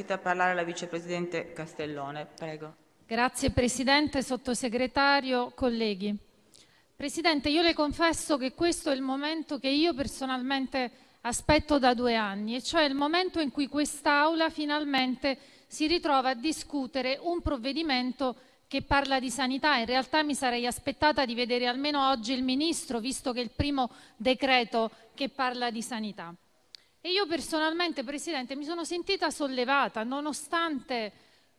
iscritta a parlare la vicepresidente Castellone. Prego. Grazie Presidente, Sottosegretario, colleghi. Presidente, io le confesso che questo è il momento che io personalmente aspetto da due anni, e cioè il momento in cui quest'Aula finalmente si ritrova a discutere un provvedimento che parla di sanità. In realtà mi sarei aspettata di vedere almeno oggi il Ministro, visto che è il primo decreto che parla di sanità. E io personalmente, Presidente, mi sono sentita sollevata, nonostante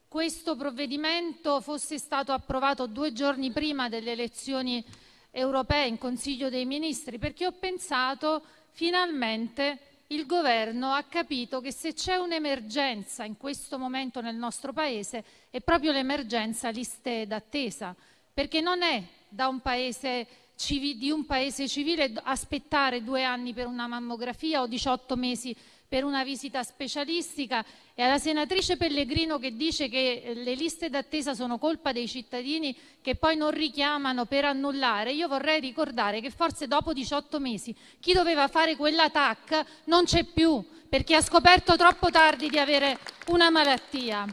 questo provvedimento fosse stato approvato due giorni prima delle elezioni europee in Consiglio dei Ministri, perché ho pensato finalmente il governo ha capito che se c'è un'emergenza in questo momento nel nostro Paese è proprio l'emergenza liste d'attesa, perché non è da un Paese di un paese civile aspettare due anni per una mammografia o 18 mesi per una visita specialistica e alla senatrice Pellegrino che dice che eh, le liste d'attesa sono colpa dei cittadini che poi non richiamano per annullare, io vorrei ricordare che forse dopo 18 mesi chi doveva fare quella TAC non c'è più perché ha scoperto troppo tardi di avere una malattia.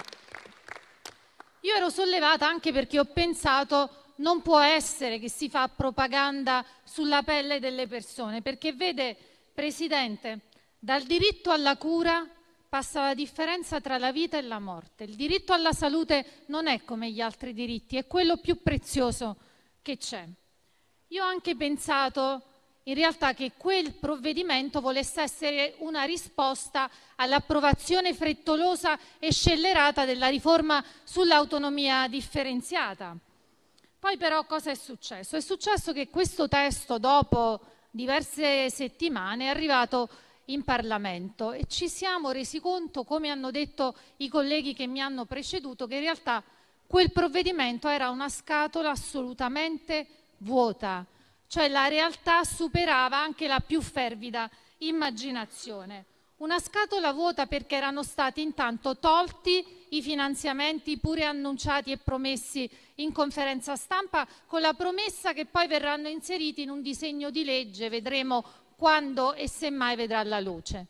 Io ero sollevata anche perché ho pensato non può essere che si fa propaganda sulla pelle delle persone, perché vede, Presidente, dal diritto alla cura passa la differenza tra la vita e la morte. Il diritto alla salute non è come gli altri diritti, è quello più prezioso che c'è. Io ho anche pensato in realtà che quel provvedimento volesse essere una risposta all'approvazione frettolosa e scellerata della riforma sull'autonomia differenziata. Poi però cosa è successo? È successo che questo testo dopo diverse settimane è arrivato in Parlamento e ci siamo resi conto, come hanno detto i colleghi che mi hanno preceduto, che in realtà quel provvedimento era una scatola assolutamente vuota, cioè la realtà superava anche la più fervida immaginazione. Una scatola vuota perché erano stati intanto tolti i finanziamenti pure annunciati e promessi in conferenza stampa con la promessa che poi verranno inseriti in un disegno di legge, vedremo quando e se mai vedrà la luce.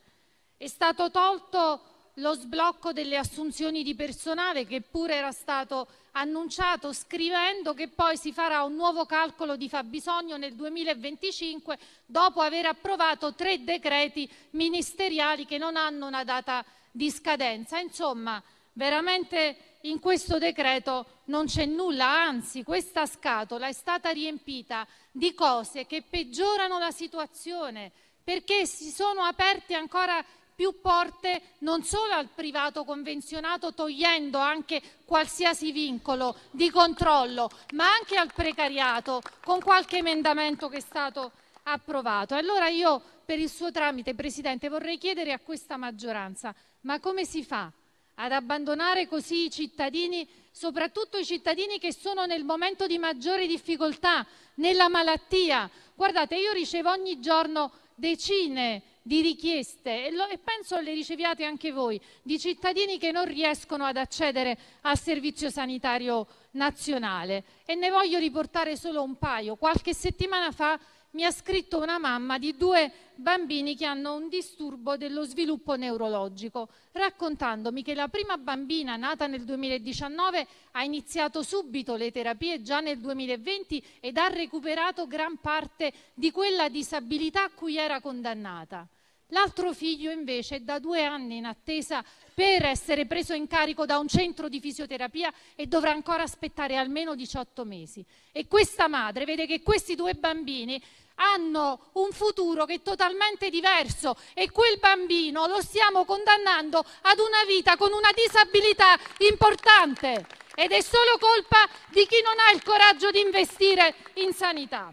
È stato tolto lo sblocco delle assunzioni di personale che pure era stato annunciato scrivendo che poi si farà un nuovo calcolo di fabbisogno nel 2025 dopo aver approvato tre decreti ministeriali che non hanno una data di scadenza. Insomma, veramente in questo decreto non c'è nulla, anzi questa scatola è stata riempita di cose che peggiorano la situazione perché si sono aperti ancora più porte non solo al privato convenzionato, togliendo anche qualsiasi vincolo di controllo, ma anche al precariato, con qualche emendamento che è stato approvato. Allora io, per il suo tramite, Presidente, vorrei chiedere a questa maggioranza, ma come si fa ad abbandonare così i cittadini, soprattutto i cittadini che sono nel momento di maggiore difficoltà, nella malattia? Guardate, io ricevo ogni giorno decine di di richieste, e, lo, e penso le riceviate anche voi, di cittadini che non riescono ad accedere al servizio sanitario nazionale. E ne voglio riportare solo un paio. Qualche settimana fa mi ha scritto una mamma di due bambini che hanno un disturbo dello sviluppo neurologico, raccontandomi che la prima bambina nata nel 2019 ha iniziato subito le terapie già nel 2020 ed ha recuperato gran parte di quella disabilità a cui era condannata. L'altro figlio invece è da due anni in attesa per essere preso in carico da un centro di fisioterapia e dovrà ancora aspettare almeno 18 mesi. E questa madre vede che questi due bambini hanno un futuro che è totalmente diverso e quel bambino lo stiamo condannando ad una vita con una disabilità importante ed è solo colpa di chi non ha il coraggio di investire in sanità.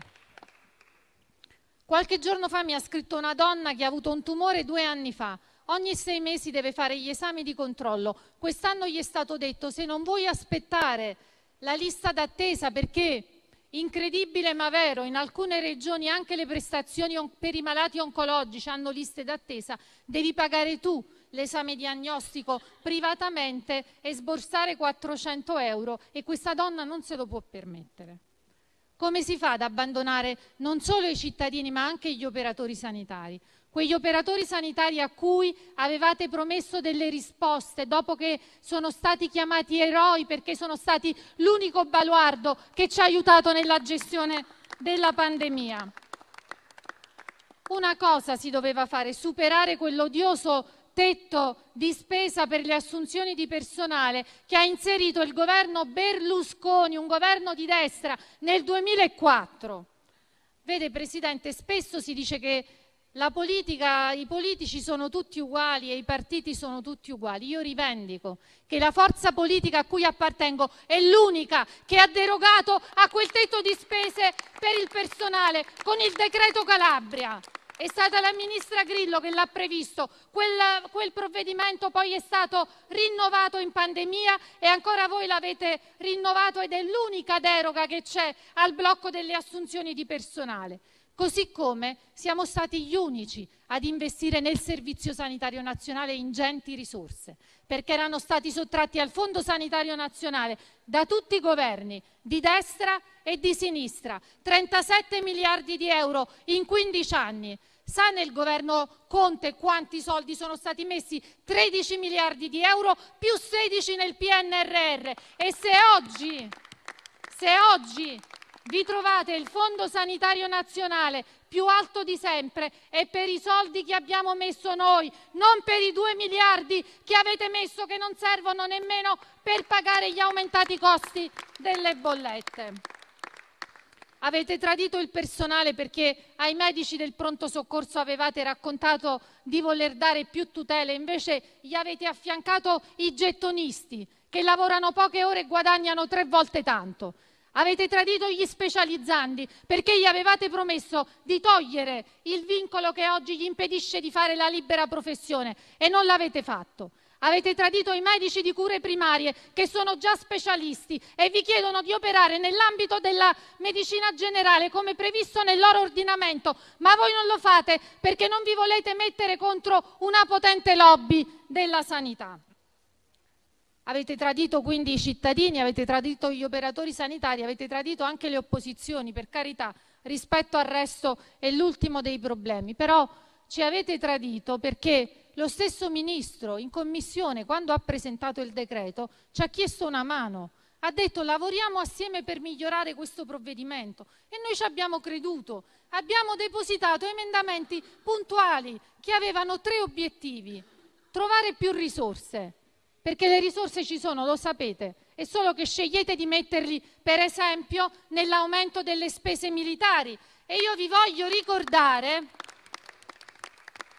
Qualche giorno fa mi ha scritto una donna che ha avuto un tumore due anni fa. Ogni sei mesi deve fare gli esami di controllo. Quest'anno gli è stato detto se non vuoi aspettare la lista d'attesa perché incredibile ma vero, in alcune regioni anche le prestazioni per i malati oncologici hanno liste d'attesa, devi pagare tu l'esame diagnostico privatamente e sborsare 400 euro e questa donna non se lo può permettere. Come si fa ad abbandonare non solo i cittadini ma anche gli operatori sanitari? Quegli operatori sanitari a cui avevate promesso delle risposte dopo che sono stati chiamati eroi perché sono stati l'unico baluardo che ci ha aiutato nella gestione della pandemia una cosa si doveva fare, superare quell'odioso tetto di spesa per le assunzioni di personale che ha inserito il governo Berlusconi, un governo di destra, nel 2004. Vede Presidente, spesso si dice che politica, i politici sono tutti uguali e i partiti sono tutti uguali. Io rivendico che la forza politica a cui appartengo è l'unica che ha derogato a quel tetto di spese per il personale con il decreto Calabria. È stata la ministra Grillo che l'ha previsto, quel, quel, provvedimento poi è stato rinnovato in pandemia e ancora voi l'avete rinnovato ed è l'unica deroga che c'è al blocco delle assunzioni di personale. Così come siamo stati gli unici ad investire nel Servizio Sanitario Nazionale ingenti risorse, perché erano stati sottratti al Fondo Sanitario Nazionale da tutti i governi di destra e di sinistra, 37 miliardi di euro in 15 anni. Sa nel governo Conte quanti soldi sono stati messi? 13 miliardi di euro più 16 nel PNRR. E se oggi, se oggi vi trovate il Fondo Sanitario Nazionale più alto di sempre e per i soldi che abbiamo messo noi, non per i 2 miliardi che avete messo che non servono nemmeno per pagare gli aumentati costi delle bollette. Avete tradito il personale perché ai medici del pronto soccorso avevate raccontato di voler dare più tutele, invece gli avete affiancato i gettonisti che lavorano poche ore e guadagnano tre volte tanto. Avete tradito gli specializzandi perché gli avevate promesso di togliere il vincolo che oggi gli impedisce di fare la libera professione e non l'avete fatto. Avete tradito i medici di cure primarie che sono già specialisti e vi chiedono di operare nell'ambito della medicina generale come previsto nel loro ordinamento, ma voi non lo fate perché non vi volete mettere contro una potente lobby della sanità. Avete tradito quindi i cittadini, avete tradito gli operatori sanitari, avete tradito anche le opposizioni, per carità, rispetto al resto è l'ultimo dei problemi. Però ci avete tradito perché lo stesso ministro in commissione, quando ha presentato il decreto, ci ha chiesto una mano. Ha detto lavoriamo assieme per migliorare questo provvedimento e noi ci abbiamo creduto. Abbiamo depositato emendamenti puntuali che avevano tre obiettivi. Trovare più risorse, perché le risorse ci sono, lo sapete, è solo che scegliete di metterli, per esempio, nell'aumento delle spese militari. E io vi voglio ricordare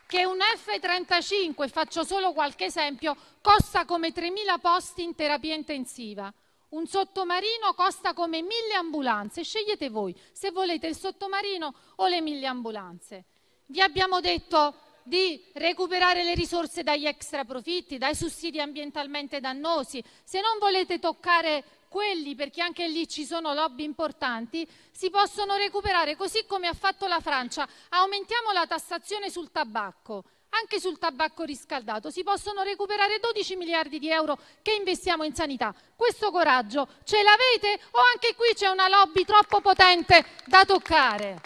che un F-35, faccio solo qualche esempio, costa come 3.000 posti in terapia intensiva. Un sottomarino costa come 1.000 ambulanze. Scegliete voi se volete il sottomarino o le 1.000 ambulanze. Vi abbiamo detto di recuperare le risorse dagli extra profitti, dai sussidi ambientalmente dannosi, se non volete toccare quelli, perché anche lì ci sono lobby importanti, si possono recuperare così come ha fatto la Francia. Aumentiamo la tassazione sul tabacco anche sul tabacco riscaldato si possono recuperare 12 miliardi di euro che investiamo in sanità. Questo coraggio ce l'avete o anche qui c'è una lobby troppo potente da toccare?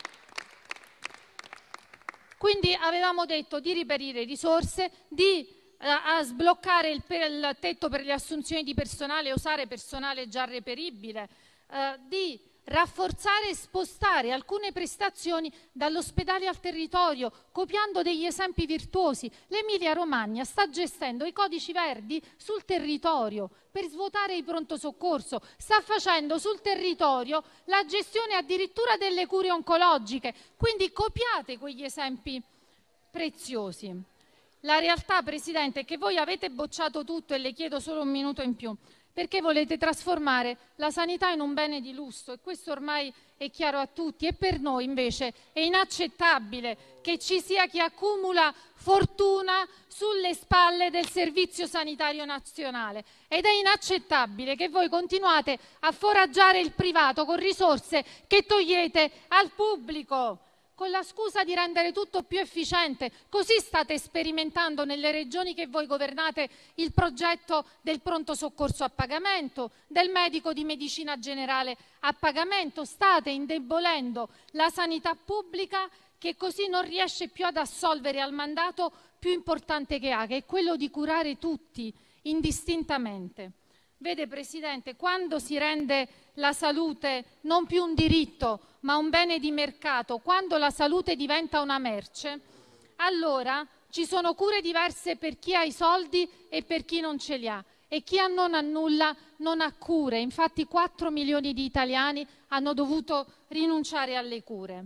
Quindi avevamo detto di reperire risorse, di eh, a sbloccare il, il, tetto per le assunzioni di personale e usare personale già reperibile, eh, di rafforzare e spostare alcune prestazioni dall'ospedale al territorio, copiando degli esempi virtuosi. L'Emilia Romagna sta gestendo i codici verdi sul territorio per svuotare i pronto soccorso, sta facendo sul territorio la gestione addirittura delle cure oncologiche, quindi copiate quegli esempi preziosi. La realtà, Presidente, è che voi avete bocciato tutto e le chiedo solo un minuto in più perché volete trasformare la sanità in un bene di lusso e questo ormai è chiaro a tutti e per noi invece è inaccettabile che ci sia chi accumula fortuna sulle spalle del Servizio Sanitario Nazionale ed è inaccettabile che voi continuate a foraggiare il privato con risorse che togliete al pubblico con la scusa di rendere tutto più efficiente. Così state sperimentando nelle regioni che voi governate il progetto del pronto soccorso a pagamento, del medico di medicina generale a pagamento. State indebolendo la sanità pubblica che così non riesce più ad assolvere al mandato più importante che ha, che è quello di curare tutti indistintamente. Vede Presidente, quando si rende la salute non più un diritto ma un bene di mercato, quando la salute diventa una merce, allora ci sono cure diverse per chi ha i soldi e per chi non ce li ha e chi non ha nulla non ha cure. Infatti 4 milioni di italiani hanno dovuto rinunciare alle cure.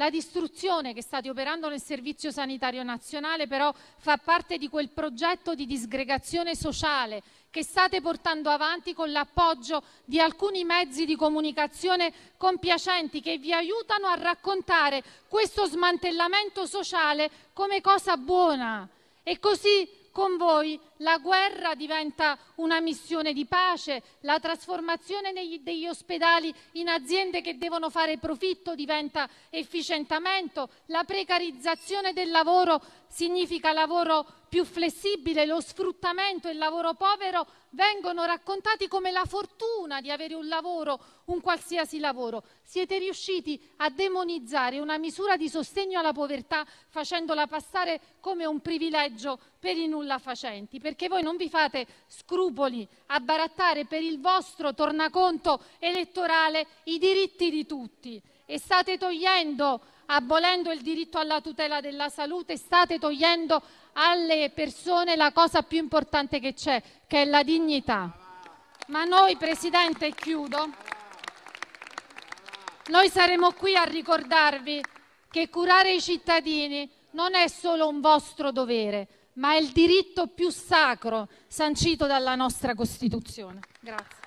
La distruzione che state operando nel Servizio Sanitario Nazionale però fa parte di quel progetto di disgregazione sociale che state portando avanti con l'appoggio di alcuni mezzi di comunicazione compiacenti che vi aiutano a raccontare questo smantellamento sociale come cosa buona. E così con voi la guerra diventa una missione di pace, la trasformazione degli ospedali in aziende che devono fare profitto diventa efficientamento, la precarizzazione del lavoro significa lavoro più flessibile, lo sfruttamento e il lavoro povero vengono raccontati come la fortuna di avere un lavoro, un qualsiasi lavoro. Siete riusciti a demonizzare una misura di sostegno alla povertà facendola passare come un privilegio per i nulla facenti, perché voi non vi fate scrupoli a barattare per il vostro tornaconto elettorale i diritti di tutti e state togliendo abolendo il diritto alla tutela della salute, state togliendo alle persone la cosa più importante che c'è, che è la dignità. Ma noi, Presidente, chiudo, noi saremo qui a ricordarvi che curare i cittadini non è solo un vostro dovere, ma è il diritto più sacro sancito dalla nostra Costituzione. Grazie.